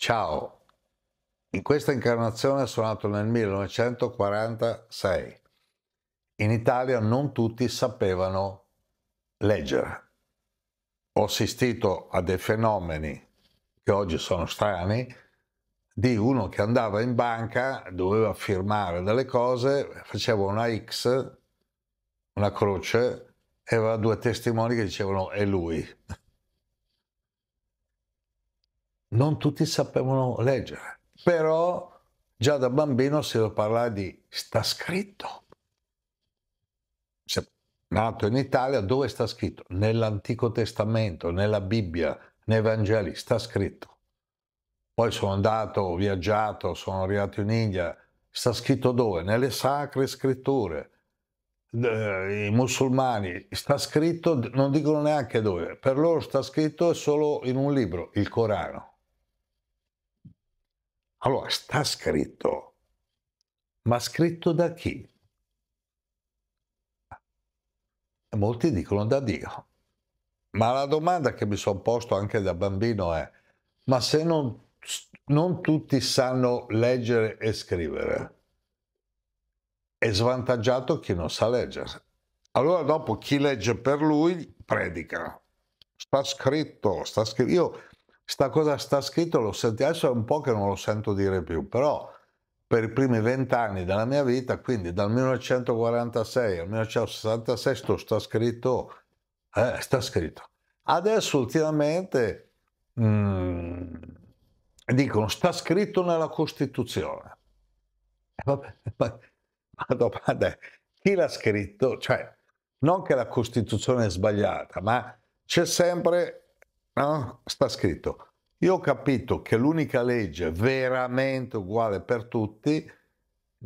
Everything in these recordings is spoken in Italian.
Ciao, in questa incarnazione sono nato nel 1946. In Italia non tutti sapevano leggere. Ho assistito a dei fenomeni che oggi sono strani, di uno che andava in banca, doveva firmare delle cose, faceva una X, una croce, e aveva due testimoni che dicevano è lui non tutti sapevano leggere, però già da bambino si deve parlare di sta scritto. Se nato in Italia, dove sta scritto? Nell'Antico Testamento, nella Bibbia, nei Vangeli, sta scritto. Poi sono andato, ho viaggiato, sono arrivato in India, sta scritto dove? Nelle sacre scritture. Eh, I musulmani sta scritto, non dicono neanche dove, per loro sta scritto solo in un libro, il Corano. Allora, sta scritto, ma scritto da chi? Molti dicono da Dio. Ma la domanda che mi sono posto anche da bambino è, ma se non, non tutti sanno leggere e scrivere, è svantaggiato chi non sa leggere. Allora dopo chi legge per lui predica. Sta scritto, sta scritto. Io sta cosa sta scritto, lo senti, adesso è un po' che non lo sento dire più, però per i primi vent'anni della mia vita, quindi dal 1946 al 1966 sto, sta scritto, eh, sta scritto. Adesso ultimamente mh, mm, dicono sta scritto nella Costituzione. ma, ma domanda chi l'ha scritto? Cioè, non che la Costituzione è sbagliata, ma c'è sempre no? Ah, sta scritto, io ho capito che l'unica legge veramente uguale per tutti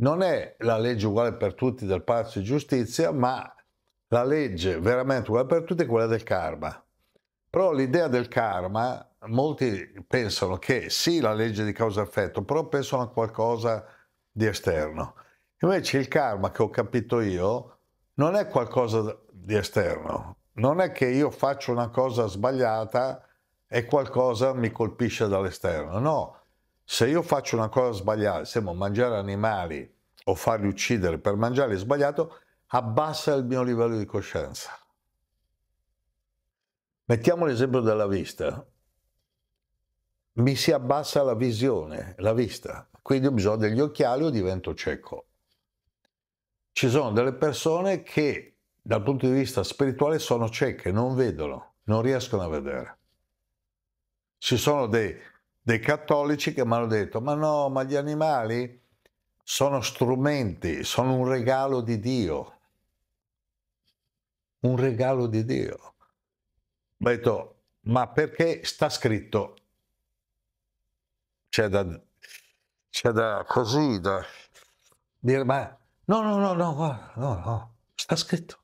non è la legge uguale per tutti del Palazzo di Giustizia, ma la legge veramente uguale per tutti è quella del karma. Però l'idea del karma, molti pensano che sì, la legge di causa-effetto, però pensano a qualcosa di esterno. Invece il karma che ho capito io non è qualcosa di esterno, non è che io faccio una cosa sbagliata e qualcosa mi colpisce dall'esterno, no. Se io faccio una cosa sbagliata, sembra mangiare animali o farli uccidere per mangiare sbagliato, abbassa il mio livello di coscienza. Mettiamo l'esempio della vista. Mi si abbassa la visione, la vista, quindi ho bisogno degli occhiali o divento cieco. Ci sono delle persone che dal punto di vista spirituale sono cieche, non vedono, non riescono a vedere. Ci sono dei, dei cattolici che mi hanno detto, ma no, ma gli animali sono strumenti, sono un regalo di Dio. Un regalo di Dio. Ho detto, ma perché sta scritto? C'è da, c'è da così, da dire, ma no, no, no, no, no, no, sta scritto.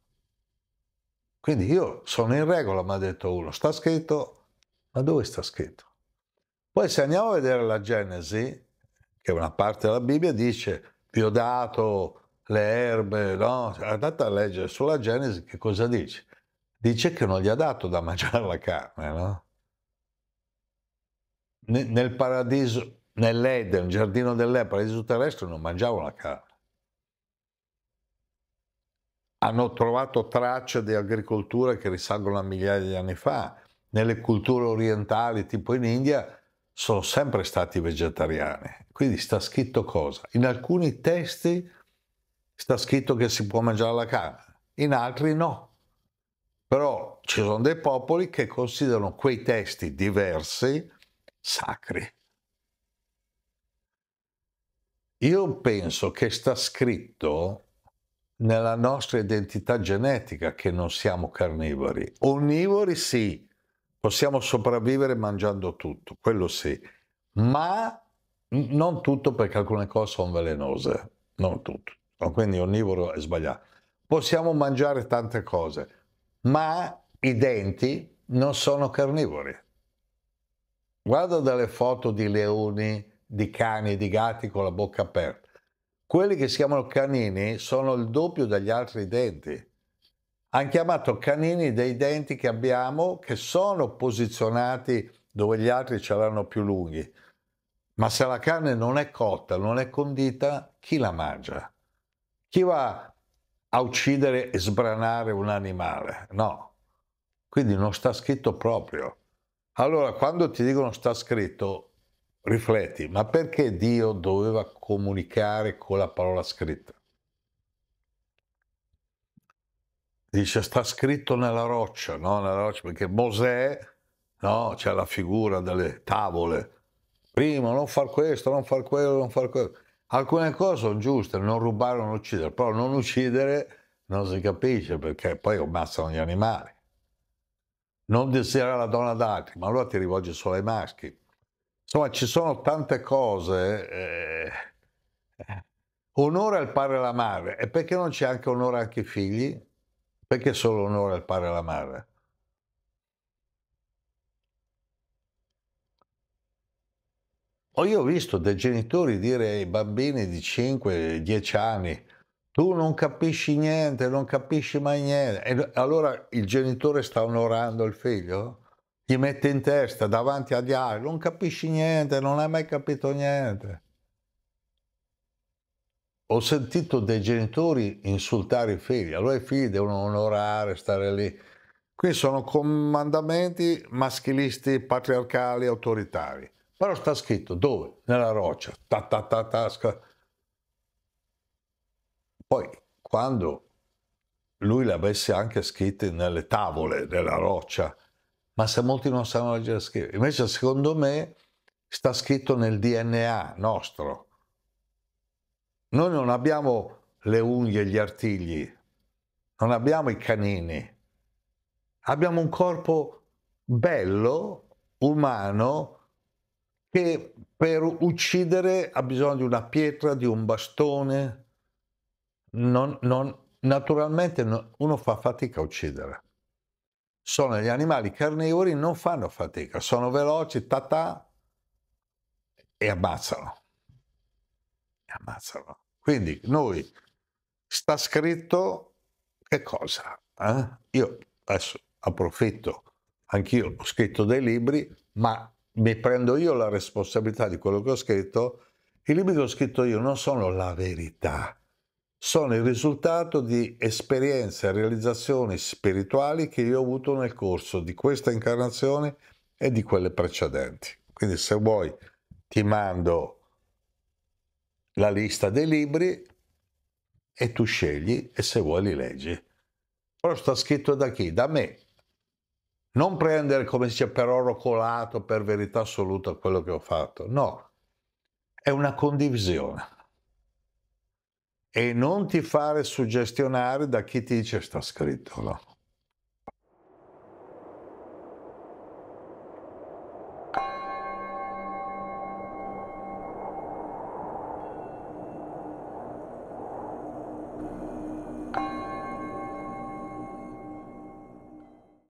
Quindi io sono in regola, mi ha detto uno, sta scritto, ma dove sta scritto? Poi se andiamo a vedere la Genesi, che una parte della Bibbia dice, vi ho dato le erbe, no? Cioè, andate a leggere sulla Genesi che cosa dice. Dice che non gli ha dato da mangiare la carne, no? Nel paradiso, nell'Eden, giardino dell'Eden, paradiso terrestre, non mangiavano la carne hanno trovato tracce di agricoltura che risalgono a migliaia di anni fa. Nelle culture orientali, tipo in India, sono sempre stati vegetariani. Quindi sta scritto cosa? In alcuni testi sta scritto che si può mangiare la carne, in altri no. Però ci sono dei popoli che considerano quei testi diversi sacri. Io penso che sta scritto nella nostra identità genetica che non siamo carnivori. Onnivori sì, possiamo sopravvivere mangiando tutto, quello sì, ma non tutto perché alcune cose sono velenose, non tutto. Quindi onnivoro è sbagliato. Possiamo mangiare tante cose, ma i denti non sono carnivori. Guarda delle foto di leoni, di cani, di gatti con la bocca aperta. Quelli che si chiamano canini sono il doppio degli altri denti. Hanno chiamato canini dei denti che abbiamo, che sono posizionati dove gli altri ce l'hanno più lunghi. Ma se la carne non è cotta, non è condita, chi la mangia? Chi va a uccidere e sbranare un animale? No. Quindi non sta scritto proprio. Allora, quando ti dicono sta scritto, rifletti, ma perché Dio doveva comunicare con la parola scritta? Dice, sta scritto nella roccia, no? Nella roccia, perché Mosè, no? C'è la figura delle tavole. Prima, non far questo, non far quello, non far quello. Alcune cose sono giuste, non rubare, non uccidere, però non uccidere non si capisce perché poi ammazzano gli animali. Non desiderare la donna ad altri, ma allora ti rivolge solo ai maschi Insomma, ci sono tante cose. Eh, onore al padre e alla madre. E perché non c'è anche onore anche ai figli? Perché solo onore al padre e alla madre? Io ho visto dei genitori dire ai bambini di 5-10 anni, tu non capisci niente, non capisci mai niente. E allora il genitore sta onorando il figlio? gli mette in testa davanti agli altri, non capisci niente, non hai mai capito niente. Ho sentito dei genitori insultare i figli, allora i figli devono onorare, stare lì. Qui sono comandamenti maschilisti, patriarcali, autoritari. Però sta scritto dove? Nella roccia. Ta, ta, ta, ta, sca... Poi, quando lui l'avesse anche scritto nelle tavole della roccia, ma se molti non sanno leggere e scrivere. Invece, secondo me, sta scritto nel DNA nostro. Noi non abbiamo le unghie, gli artigli, non abbiamo i canini, abbiamo un corpo bello, umano, che per uccidere ha bisogno di una pietra, di un bastone. Non, non, naturalmente uno fa fatica a uccidere sono gli animali carnivori, non fanno fatica, sono veloci, tatà, e ammazzano. E ammazzano. Quindi noi, sta scritto che cosa? Eh? Io adesso approfitto, anch'io ho scritto dei libri, ma mi prendo io la responsabilità di quello che ho scritto. I libri che ho scritto io non sono la verità, sono il risultato di esperienze e realizzazioni spirituali che io ho avuto nel corso di questa incarnazione e di quelle precedenti. Quindi se vuoi ti mando la lista dei libri e tu scegli e se vuoi li leggi. Però sta scritto da chi? Da me. Non prendere come si dice per oro colato, per verità assoluta quello che ho fatto. No, è una condivisione e non ti fare suggestionare da chi ti dice sta scritto. No?